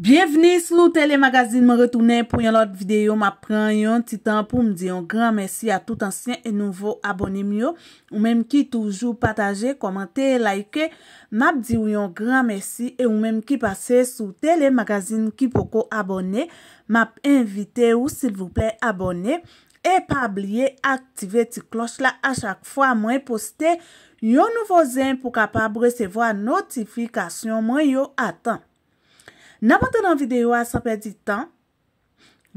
Bienveni sou telemagazine, mwen retounen pou yon lot videyo, mwen pren yon titan pou mdi yon gran mersi a tout ansyen e nouvo abonem yo. Ou menm ki toujou pataje, komante, like, mwenm di yon gran mersi e ou menm ki pase sou telemagazine ki poko abonem, mwenm invite ou silvouple abonem. E pa ablie aktive ti klos la a chak fwa mwen poste yon nouvo zin pou kapab resevo a notifikasyon mwen yon atan. N apote nan videyo a sapè di tan,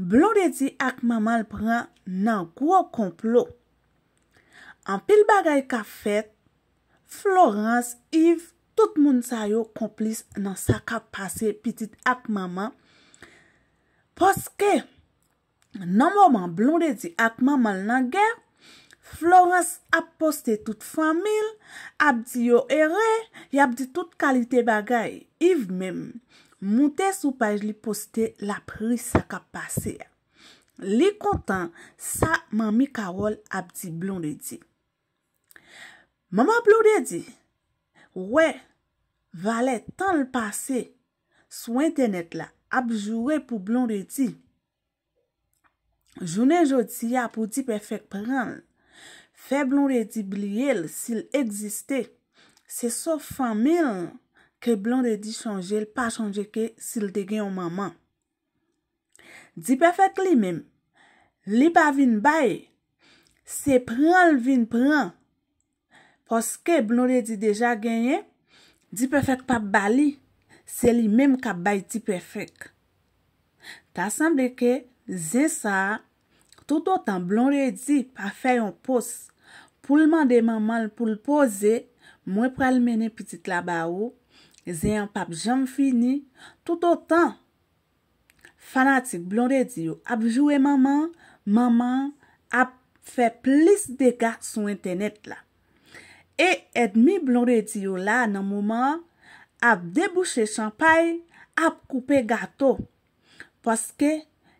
blon de di ak mamal pran nan gwo komplo. An pil bagay ka fèt, Florence, Yves, tout moun sa yo komplis nan sa kap pase pitit ak mamal. Poske, nan mouman blon de di ak mamal nan gen, Florence ap poste tout famil, ap di yo ere, yap di tout kalite bagay, Yves menm. Moute sou paj li poste la pri sak ap pase. Li kontan sa mami Karol ap di blon redi. Mama blon redi? We, vale tan l pase. Sou internet la ap jowe pou blon redi. Jounen joti ap ou di pefek pran. Fe blon redi bli el si l egziste. Se so famil an. ke blon de di chanje l pa chanje ke sil de gen yon maman. Di prefek li mem, li pa vin baye, se pran l vin pran, poske blon re di deja genye, di prefek pa bali, se li mem ka baye di prefek. Ta sanbe ke, ze sa, toutou tan blon re di pa fey yon pos, pou l mande maman l pou l pose, mwen prel mene pitit la ba ou, zeyan pap jan fini, tout o tan, fanatik blon redi yo ap jowe maman, maman ap fe plis degat sou internet la. E, edmi blon redi yo la nan moman, ap debouche champay, ap koupe gato, paske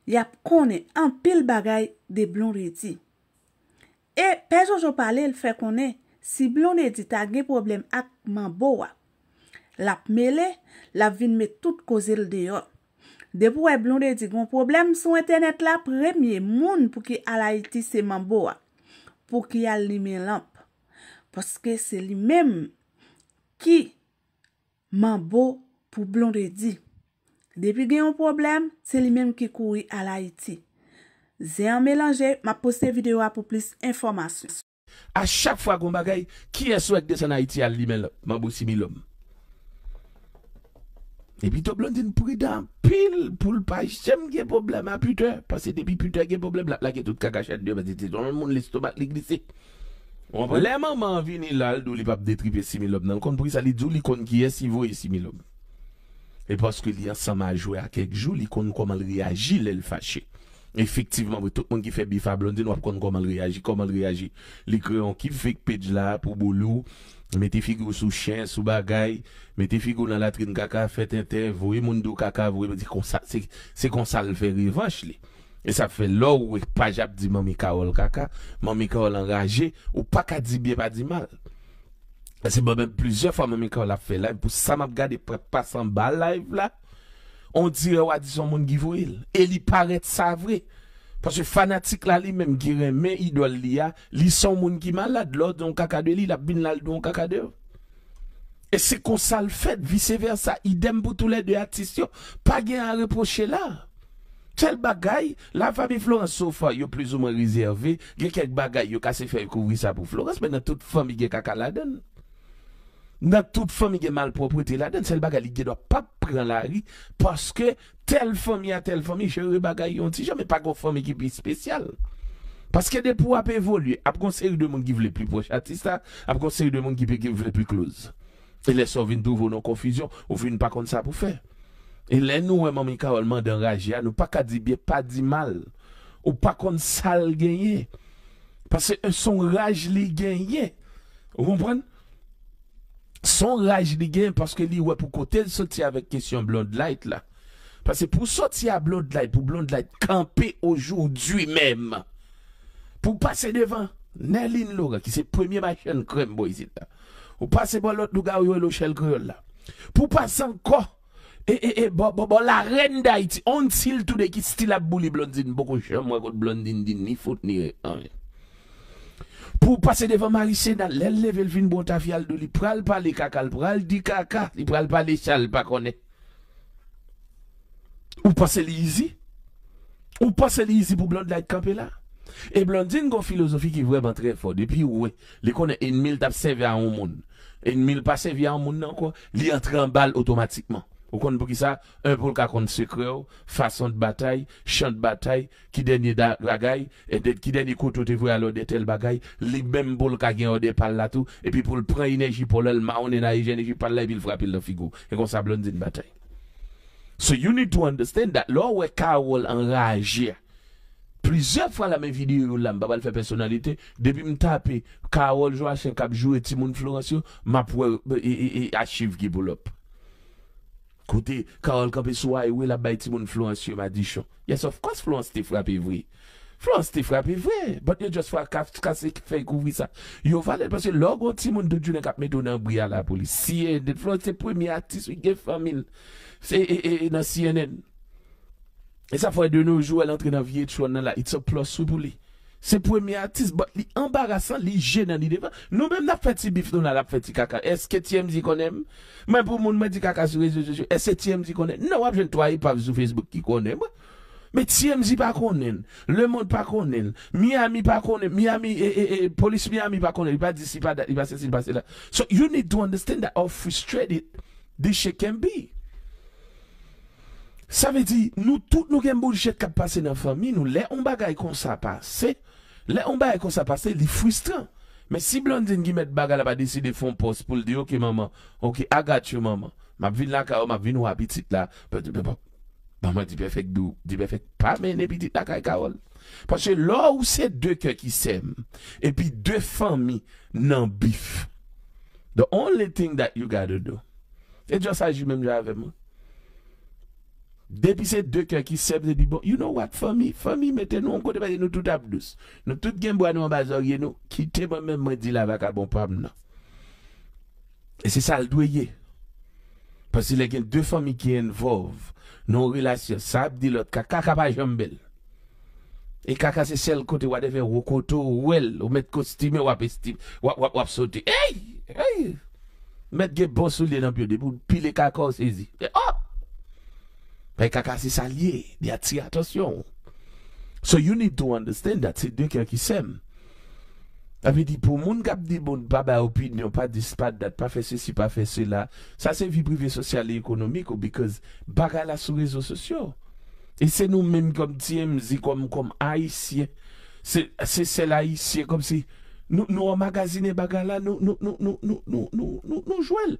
yap kone an pil bagay de blon redi. E, pejoujou pale, el fe kone, si blon redi ta gen problem ak man bo wak, Lap mele, la vin me tout ko zil deyo. Depou e blonde di goun problem, sou internet la premye moun pou ki al Haiti se mambou a. Pou ki al li men lamp. Poske se li men ki mambou pou blonde di. Depou gen yon problem, se li men ki kouri al Haiti. Zeyan melange, ma pose videyo a pou plis informasyon. A chak fwa goun bagay, ki e swek de sen Haiti al li men lamp, mambou si mi lom. E pi to Blondin pridan pil pou l'paj, chem gen problem a puter, pas se te pi puter gen problem la, la gen tout kakachan diyo, ba diti, ton moun l'estomak li glise. Ou anpè, lèman man vini lal, nou li pa ap detripe similob nan, konn prisa li djou li konn kiye sivoye similob. E paske li yansama a jwe a kekjou, li konn komal reyaji lèl fache. Efektivman, wè, tout moun ki fe bifa Blondin wap konn komal reyaji, komal reyaji. Li kreon ki fek pej la, pou bolou, Meti figou sou chen, sou bagay Meti figou nan latrin kaka Fete inter, vwe moun do kaka Vwe mwen di kon sa Se kon salve revanche li E sa fe lor wèk e pajap di moun mikaol kaka Moun mikaol anraje Ou pa ka di bie pa di mal Se mwen mwen plusieurs fwa moun mikaol la fe live Pou sa mwen gade pre pasan bal live la On dire wè di son moun givou il E li paret sa vwe Paswè fanatik la li mèm giremè, i do l li a, li son moun ki man la, dlò d'on kakadè li, la bin lal d'on kakadè. E se konsal fèd, visè versa, idèm pou tout lè dè atisyon, pa gen a reproché la. Tel bagay, la fabi Florence Sofa yo plizouman rezervé, gen kèk bagay yo kase fè yu kouvri sa pou Florence, men nan tout fami gen kakaladèl. nan tout fomi gen malproprete la, den sel baga li gen do pa pren la ri, paske tel fomi a tel fomi, chere baga yon ti jame, pa kon fomi ki pi spesyal. Paske de pou ap evolye, ap kon seri de moun ki vle pi pochatista, ap kon seri de moun ki pi vle pi kloz. E leso vin touvo nan konfizyon, ou vin pa kon sa pou fe. E len nou wè moun mi karolman den raje an, ou pa ka di bie, pa di mal, ou pa kon sal genye, paske son raje li genye. Ou kon pren? son rage li parce que li ouais pour côté sorti avec question blonde light là parce que pour sortir à blonde light pour blonde light camper aujourd'hui même pour passer devant Nelly Laura qui c'est premier machine crème boy ou passer par l'autre gars ou l'autre chel creole là pour passer encore et et la reine d'Haïti on til tout de qui style a bouli blondine beaucoup chez moi blondine ni faute ni Pou pase devan marise nan lèl lèvel vin bon ta fial do li pral pa li kakal, pral di kaka, li pral pa li chal pa konè. Ou pase li izi, ou pase li izi pou Blond Light Capella. E, e Blondine kon filosofi ki vwèman trè fò, depi wè, li konè en mil tapse vya an moun, en mil pase vya an moun nan kwa, li entre an bal otomatikman. Ou konn pou ki sa, un pou l ka konsekre ou, fason de batay, chan de batay, ki denye da ragay, ki denye koutou te vwe alo de tel bagay, li bem pou l ka genyo de pal la tou, epi pou l pren enerji pou l, ma ounen e a enerji pou l, epi l frapil do figou, ekon sa blon zin batay. So you need to understand that, lò wè kawol an raje, plizè fwa la men vide yon lam, babal fè personalite, debi m tapè, kawol jwa chen kapjou eti moun flou asyo, ma pou wè yi achiv gip ou lop. Kote, karol kape swa e we la bay ti moun flou an syo madishon. Yes, of course flou an sti frapi vwe. Flou an sti frapi vwe. But you just fwa kase fwe kouvi sa. Yo valet, pase logo ti moun dojounen kap me do nan bwe a la polis. Siye, flou an se premi artist, we ge famil. Se e, e, e na CNN. E sa fwa e do nou jou alantre nan viye chou an nan la. It's a plus sou boulé. Se premye atis, ba li ambagasan, li gen nan li devan. Nou men na feti bif nou nan la feti kaka. Eske ti emzi konen? Men pou moun men di kaka sou, eske ti emzi konen? Non, nan wap jen to ayi pa sou Facebook ki konen. Me ti emzi pa konen, le moun pa konen, miyami pa konen, miyami, ee, eh, ee, eh, ee, eh, polis miyami pa konen, yi pa disi, yi pa disi, yi pa disi, yi pa disi. So you need to understand that how frustrated this shit can be. Sa ve di, nou tout nou gen boujit ka pase nan fami, nou le on bagay kon sa pase. Le yon baye kon sa pase, li fwistran. Men si blondin gi met baga la pa desi de fon pospoul, di ok maman, ok agat yo maman. Mab vin la kaol, mab vin wapitit la, pe di bebo, maman di pe fek dou, di pe fek pa men, ne pitit la kaol. E Pwase lo ou se de ke ki sem, epi de fami nan bif. The only thing that you gotta do, e djo saji men jave mwen. Depi se de ke ki seb de di bon You know what, fami, fami mette nou On kote pa yon nou tout ap lous Nou tout gen bo anou an bazor yon nou Kite bon men mwen di la vaka bon pwam nan E se sal dweye Pas se bon le gen de fami ki envolve Non relasyon sab di lot Ka kaka pa jom bel E kaka se sel kote wadeve Wokoto wel, ou mette kostime Wap estime, wap wap wap sote Eyyy, eyyy Mette gen bon sou de nan pyo de pou Pile kaka ou oh! sezi Eyyy Mwen kakasi sa liye, di ati atasyon. So you need to understand dat se dekya ki sem. A mi di pou moun kap di bon baba opinyon pa dispat dat pa fese si pa fese la, sa se vi privye sosyal e ekonomiko, because baka la sou rezo sosyo. E se nou men kom ti emzi kom kom aisyen, se sel aisyen kom se nou omagazine baka la, nou nou nou nou nou nou nou nou jouel.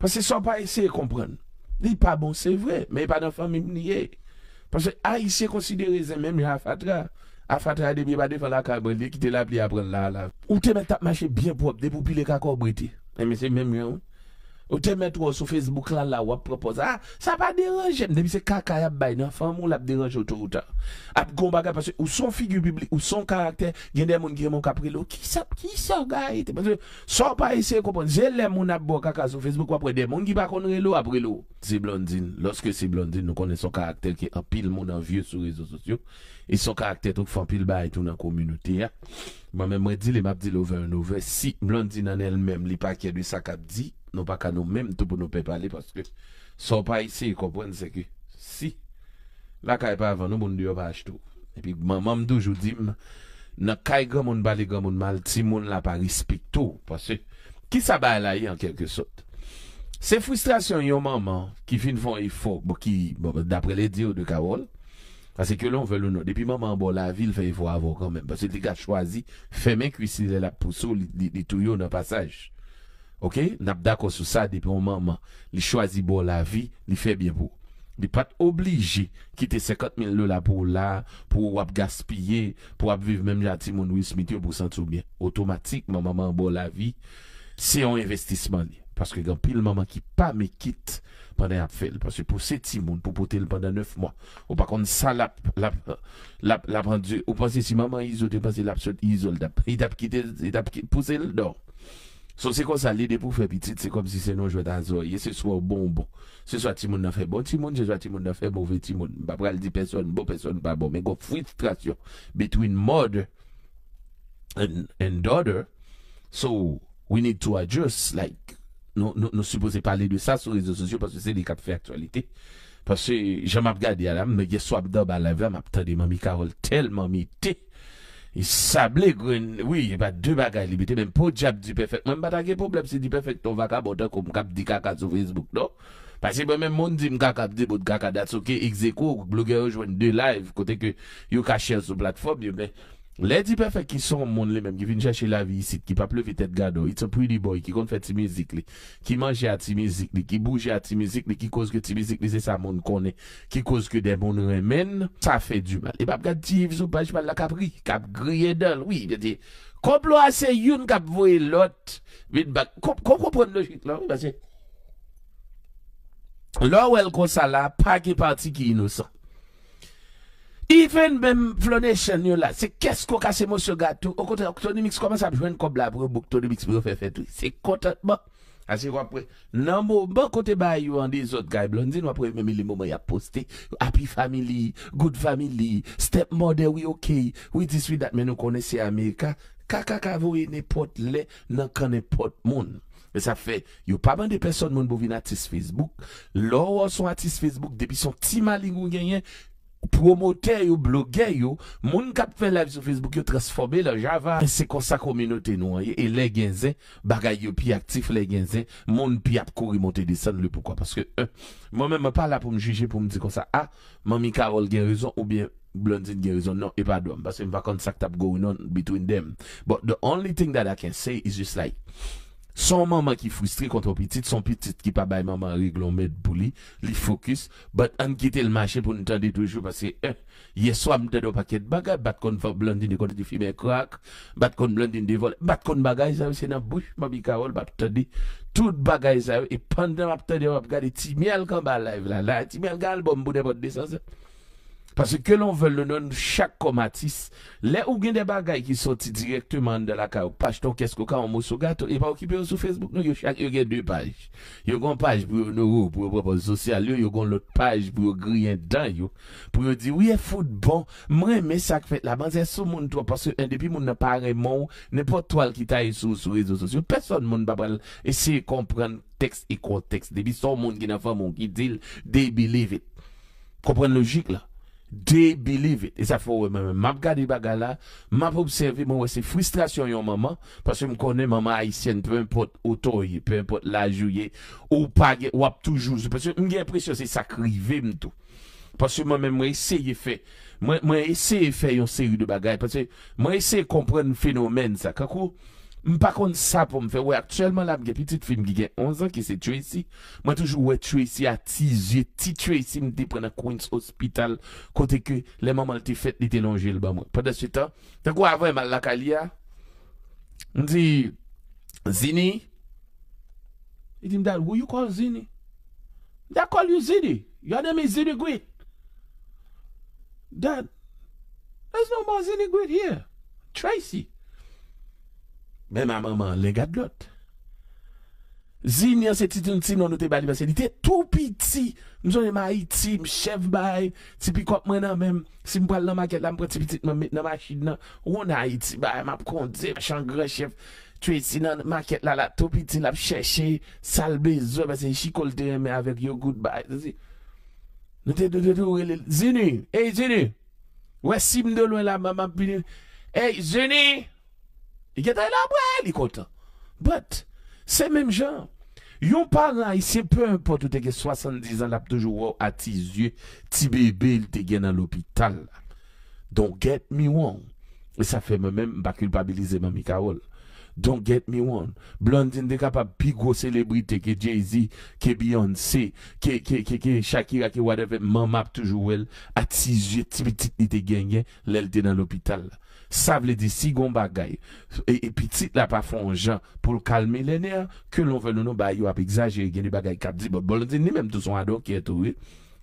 Pas se son pa ese e komprenn. Li pa bon, se vre. Me y pa nan fami mni ye. Pase a, y se konsidereze mè mè a fatra. A fatra de mi ba defan la kabre li, ki te la pli apren la la. Ou te men tap mache byen pop, de pou pi le kakor breti. Mè mè se mè mè ou. Ou te met ou sou Facebook lan la wap propoza Ha, sa pa ah, deranje m, demi se kaka yap bay nan Fan moun lap deranje ou tou routan Ape kon baka pasyon, ou son figu biblik Ou son karakter gen den moun gen moun kapri lo Ki sa, ki sa ga ite Son pa isen koupon, jel lè moun ap bo kaka sou Facebook wap pre Den moun gen bakon re lo apri lo Si blondin, loske si blondin nou kone son karakter Ki apil moun an vie sou rezo sosyo E son karakter touk fan pil bay tou nan kominuti ya Mwen mwen di li map di lo vèr nou vèr Si blondin an el mèm li pakè du sak ap di nou pa ka nou menm tou pou nou pe pale paske sou pa isi, yi kompwen se ki si, la ka e pa avan nou moun diyo vaj tou epi maman mdou joudim nan kay gomoun bali gomoun mal ti moun la pa rispik tou paske ki sa ba la yi an kelke sot se frustrasyon yon maman ki fin fon yi fok dapre le diyo de kawol paske yon loun velou nou depi maman bon la vil fe yi fwa avon kwen men paske li kat chwazi fe men kwisi la pou sou li tou yon na pasaj Ok, nap da konsousa depi ou maman Li chwazi bo la vi, li febyen pou Li pat oblige Kite sekatmen le la pou la Pou wap gaspye, pou wap vive Mem jati moun wis miti ou pou sentou byen Otomatik, maman maman bo la vi Se yon investisman li Paske yon pi l maman ki pa me kit Pandan ap fel, paske pou seti moun Pou pote l pandan neuf mwa Ou pa kon salap Ou paske si maman izote, paske l apsot Izo l dap, i dap puse l do So se kon sa lede pou fe pitit, se kom si senon jwet an zoye, se swa bon bon. Se swa timoun nan fe bon timoun, se swa timoun nan fe bove timoun. Ba pral di pesyon, bo pesyon, ba bon. Men bon. go frustrasyon. Between mod and order. So we need to adjust. Like, nou non, non suppose pale de sa sou rezo sosyo, paswe se di kap fe aktualite. Paswe, jan map gade alam, me ye swap do ba la ve, a map tade mami karol tel mami te. Is sa blek wè, wè, yè e ba dè bagaj li bitè, mèm pou jap di pefèk, mèm batakè pou blep si di pefèk, ton vaka bote kou mkap di kaka sou Facebook, do? Non? Pase mèm mèm moun di mkap kap di, bote kaka, datso kè xe kou, blogè ou jwen dè live, kote kè yon ka share sou platform, yon mèm. Lè di pe fe ki son moun lè men, ki vin jache la vi yisit, ki pa pleve tet gado, it's a pretty boy, ki kon fè ti mizik li, ki manje a ti mizik li, ki bouje a ti mizik li, ki kozke ti mizik li se sa moun konè, ki kozke de moun remen, sa fe du mal. E pap gade ti yiv sou pa jman la kap ri, kap griye del, wii, de de, kop lo a se youn kap vwe lot, vin bak, kop kopon lo jit la, wii, ba se. Lò wèl kon sa la, pa ki parti ki inosan. Even men flonation yon la, se kesko kase monsyo gato, okote, okote, tonimiks koman sa, jwen kob la, pwede bok tonimiks, pwede fè fè tou, se kontatman. Ase yon apwe, nanmou, bon kote bayou an de yon zot gai blondin, wapwè mwen mi li mou mwen ya poste, happy family, good family, stepmother, we ok, we diswi dat men nou konese Amerika, kaka kavou e ne pot le, nan ka ne pot moun. Me sa fè, yon pa man de person moun bovin atis Facebook, lor woson atis Facebook, depi son ti mali ngou ganyen, Promoter yo, blogger yo, moun kap fe live sou Facebook yo transforme la java. Se konsa kominote nou, e le genzen, bagay yo pi aktif le genzen, moun pi ap kori monte disen le poukwa. Paske, moun men me pala pou mjije pou mdi konsa, a, ah, mami Karol gen rezon ou biye Blondine gen rezon, non, e padwam. Paske mva konsak tap gounan between dem. Bon, the only thing that I can say is just like... Son maman qui frustré contre petit, son petit qui pas bail maman réglon met bouli, li focus, but an quitte le marché pour nous tendre toujours parce que, hein, hier soir, m'tende au paquet de bagages, bat kon blondine, contre du film crack, bat kon blondine de vol, bat kon bagage, ça, c'est dans bouche, ma bicarole, bat tende, tout bagage, ça, et pendant m'a tende, on regardé Timiel quand live là, là, Timiel gars album, bout de votre descente. Pase ke lon vel loun chak komatis, le ou gen de bagay ki soti direktman de la ka ou pache. Ton kesko ka ou mousou gato, e pa ou kipe ou sou Facebook non, nou yo chak, yo gen 2 pache. Yo gen pache pou yo nou ou, pou yo prepole sosyal yo, yo gen lout pache pou yo griyen dan yo. Pou yo di, we foud bon, mwen mesak fet la, bansen sou moun to, pase en depi moun napare moun, nepo to al ki tay sou sou rezo sosyal, yo peson moun babal esi yi kompren tekst yi kontekst, debi son moun gen afan moun ki dil, they believe it. Kompren logik la. De-believe it. E sa fò wè mè mè. Mè ap gade baga la. Mè ap observi mè wè se frustrasyon yon mè mè. Pasè mè konè mè mè aisyen. Pe mè pot otoye. Pe mè pot lajouye. Ou pa wap toujou. Pasè mè gen presyon se sakrive mè m'm tou. Pasè mè mè mè eseye fè. Mè eseye fè yon seri de bagay. Pasè mè eseye kompren fenomen sa kakou. M pa kon sa pou m fe, wè, aktuelman la m gen, pi tit fèm gen 11 an ki se Tracy, mwen toujou wè Tracy a ti zye, ti Tracy m di prena Queens Hospital, kote ke lèman mal ti fèt di tenon jèl ba mwen. Pè de suite an, te kwa avè mal la kalia, m di, Zini, i dim dad, wè you call Zini? Da call you Zini, your name is Zini Gwit, dad, there's no more Zini Gwit here, Tracy. Mè mè mè mè, lè gat lot. Zini an se titoun tim nou nou te bali. Basen, ite tou piti. Mouson, mè a iti, mè chef bay. Tipi kop mè nan mèm. Sim pwal nan maket la, mè poti piti. Mè mè nan mè chid nan. O wè nan a iti bay. Mè ap konti. Mè chan gre chef. Twe si nan maket la, la tou piti. Mè ap chè chè. Sal be zo. Basen, chikol te mè avèk yogout bay. Zizi. Nou te do do do. Zini. Ej zini. Wè sim do lwen la mè mè pili. Ej z I get ay la mwen, li kontan. But, se menm jan. Yon pan la, i se pe un pot ou teke 70 an la ap toujou ou atizye, ti bebe il te gen nan l'opital la. Don't get me one. E sa fe menm, bakil pabilize mami Karol. Don't get me one. Blondine de kapap pi gros selebrite ke Jay-Z, ke Beyoncé, ke Shakira, ke whatever, man map toujou ou el. Atizye, ti be tit ni te gen gen, lèl te nan l'opital la. Sa vle di si goun bagay E, e pitit la pa fon jan Po l kalme lene ya Ke loun ven nou nou bayou ap exaje Geni bagay kap di Bo bolon di ne menm tou son adon ki etou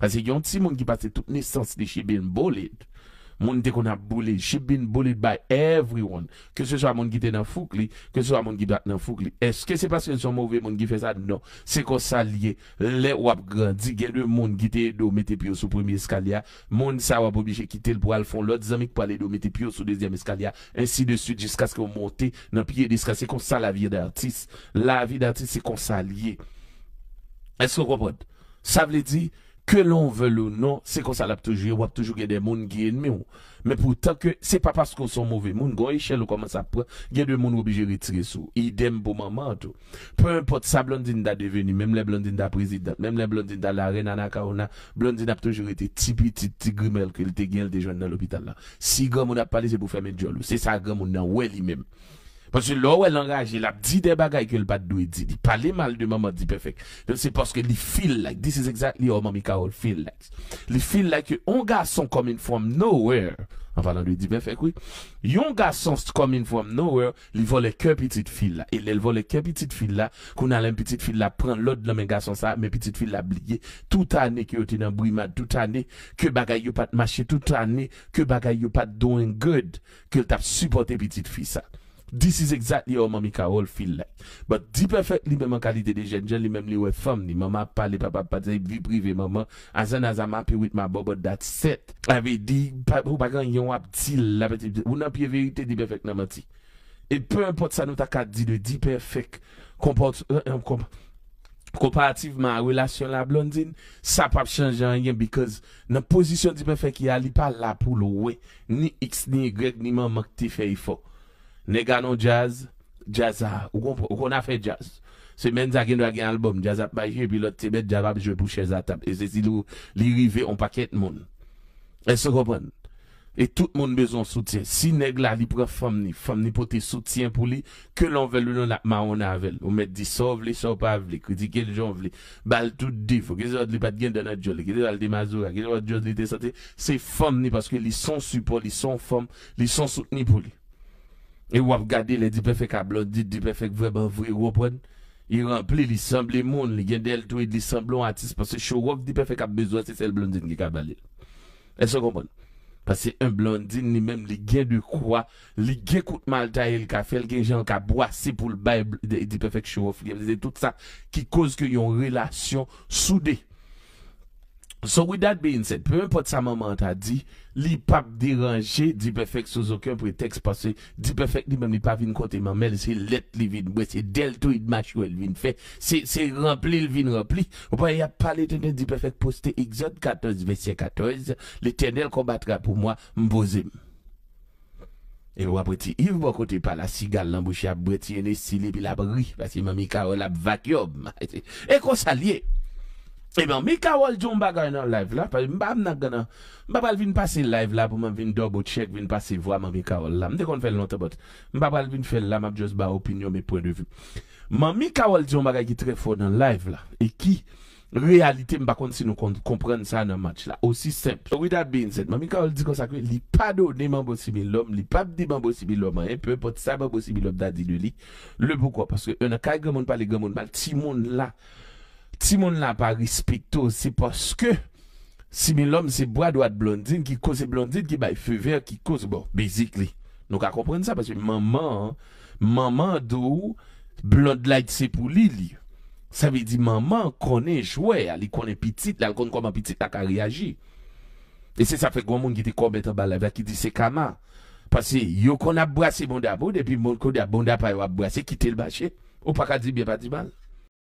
Asi yon ti moun ki pase tout nesans li chibin boled Moun te kon a boule, she been boule by everyone Ke se so a moun gite nan fuk li, ke se so a moun gite nan fuk li Eske se paske son mouve moun gife sa? Non Se kon sa liye, le wap gandige de moun gite do mette pyo sou premi eskalia Moun sa wap obije kite l pou alfon lò, dizan mik po ale do mette pyo sou dezyem eskalia Ensi de suite, jiska se kon monte nan piye diska Se kon sa la viye de artis, la viye de artis se kon sa liye Eske wap wap, sa vle di... Ke lon velou nou, se kon sa lap toujou, wap toujou gen den moun gen men ou. Men poutan ke, se pa pas kon son mouve moun, gwa echel ou koman sa pre, gen den moun ou bi jere tire sou. Idem pou maman tou. Pe un pot sa blondin da deveni, menm le blondin da prezident, menm le blondin da la rena na ka ona, blondin da pou toujou rete ti biti, ti grimel ke li te gen, li te jwen nan lopital la. Si gwa moun ap pale se pou fèmè diol ou, se sa gwa moun nan wè li menm. Monsi, lò wè langaj, jè l ap di de bagay ke l pat dwe di. Di pale mal de maman di pefek. Jè l se poske li feel like, this is exactly how mami ka ou l feel like. Li feel like yon ga son coming from nowhere, an valan dwe di pefek, wè. Yon ga son coming from nowhere, li vole ke pitit fil la. El el vole ke pitit fil la, koun alen pitit fil la pren, lod la men ga son sa, men pitit fil la blye, tout ane ki oti nan bouyman, tout ane ke bagay yo pat mache, tout ane ke bagay yo pat doing good, ke l tap supporte pitit fil sa. This is exactly how mami ka all feel like. But diperfekt li mèm an kalite de jenjen, li mèm li wefam ni. Mèm ap pale, papap pati, vi prive mèm an, as an as am api with mèm bo, but that's it. A ve di, papo bagan yon ap til, apeti, ou nan piye verite diperfekt nan mati. Et peu import sa nou takat di de diperfekt, kompativeman euh, euh, an relasyon la blondin, sa pap chanje an yen, because nan posisyon diperfekt ya li pa la pou lou we, ni x, ni y, ni mèm makti fey fok. Neg anon jaz, jaz a, ou kon a fe jaz. Se men za gen do a gen albom, jaz ap paye, pi lot te bet java, pi jve pou chèz a tap. E se si lou, li rive on paket moun. E se kopan. E tout moun bezon soutien. Si neg la li pou ke fom ni, fom ni pou te soutien pou li, ke lon vel ou non la ma ou na vel. Ou met di so vle, so pa vle, ki di gen jon vle. Bal tout div, ki se wad li pat gen donat joli, ki se wad di mazoura, ki se wad joli te sote. Se fom ni, paske li son support, li son fom, li son souten ni pou li. Et vous avez regardé les 10 à ablandis, 10 perfect vraiment vrai, vous comprenez? Il remplit, il semble monde, il gagne tout, il semble un artiste, parce que show-off, 10 perfect ben, a besoin, c'est celle blondine qui a balayé. Est-ce que vous comprenez? Parce qu'un blondine, lui-même, il gagne de quoi, il gagne coup de malta et le café, il gagne gens qui a boissé pour le bail, il 10 perfect ben, show-off, c'est tout ça qui cause qu'il y a une relation soudée. So with that being said, pewen pot sa maman ta di, li pap diranje, di pefek souz okan pretext pase, di pefek li mwen mi pa vin kote man, men se let li vin, we se deltoid macho el vin fe, se rempli l vin rempli, wapwa ya pali tenel di pefek poste, exot 14, verset 14, le tenel kombatra pou mwa mbozim. E wapweti, yiv mwen kote pala sigal lanbusha bretjeni sile pi la bri, vasi mwen mi karol ap vak yob, e konsalyen. Eman, eh mi kawal diyon bagay nan live la, pa mba mna gana, mba bal vin pase live la, pou mba vin dobo chek, vin pase vwa mba vin kawal la, mde kon fel notabot, mba bal vin fel la, mba jos ba opinyon me prenevim. Mba mi kawal diyon bagay ki tre fwo nan live la, e ki, realite mba konti si nou konpren sa nan match la, osi semp. So, with that being said, mba mi kawal diyon sa kwen, li pa do neman bosibi lom, li pa di man bosibi lom, an epi epi pot sa man bosibi lom, da di loli, le bukwa, paske yon akay genmon pali genmon Ti moun la pa respekto se poske Si men lom se bwa do at blondin ki kos Se blondin ki bay fe ver ki kos Bon, basically Non ka kompren sa paske Maman, maman do Blond light se pou li li Sa ve di maman konen chwe Li konen pitit La konen konen pitit la ka reagi E se sa fe kon moun ki te komet an bala Ve ki di se kama Paske yo kon ap bwa se moun da bo Depi moun kon da bwa se kite l bache Ou pak a di bi apati bal